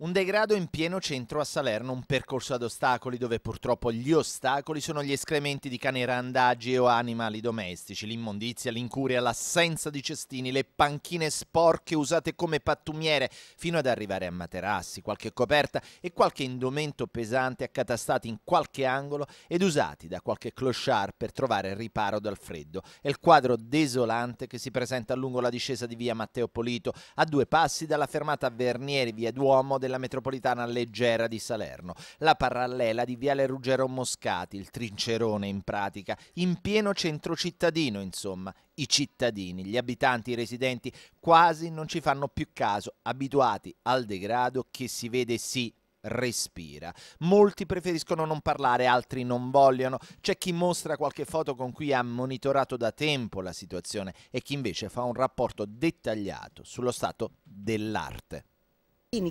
Un degrado in pieno centro a Salerno, un percorso ad ostacoli dove purtroppo gli ostacoli sono gli escrementi di cani randaggi o animali domestici, l'immondizia, l'incuria, l'assenza di cestini, le panchine sporche usate come pattumiere, fino ad arrivare a materassi, qualche coperta e qualche indumento pesante accatastati in qualche angolo ed usati da qualche clochard per trovare riparo dal freddo. È il quadro desolante che si presenta lungo la discesa di via Matteo Polito, a due passi dalla fermata Vernieri, via Duomo, della metropolitana leggera di Salerno, la parallela di Viale Ruggero Moscati, il trincerone in pratica, in pieno centro cittadino, insomma. I cittadini, gli abitanti, i residenti quasi non ci fanno più caso, abituati al degrado che si vede sì respira. Molti preferiscono non parlare, altri non vogliono. C'è chi mostra qualche foto con cui ha monitorato da tempo la situazione e chi invece fa un rapporto dettagliato sullo stato dell'arte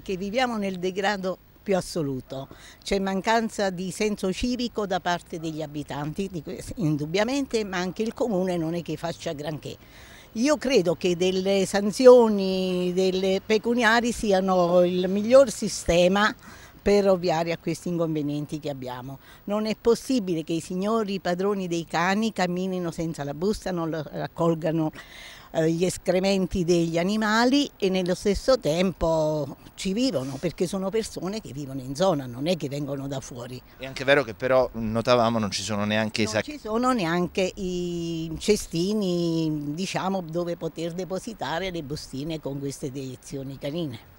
che viviamo nel degrado più assoluto, c'è mancanza di senso civico da parte degli abitanti, indubbiamente, ma anche il comune non è che faccia granché. Io credo che delle sanzioni, delle pecuniari siano il miglior sistema per ovviare a questi inconvenienti che abbiamo. Non è possibile che i signori padroni dei cani camminino senza la busta, non raccolgano eh, gli escrementi degli animali e nello stesso tempo ci vivono perché sono persone che vivono in zona, non è che vengono da fuori. È anche vero che però notavamo non ci sono neanche non i sacchi. Non ci sono neanche i cestini diciamo dove poter depositare le bustine con queste deiezioni canine.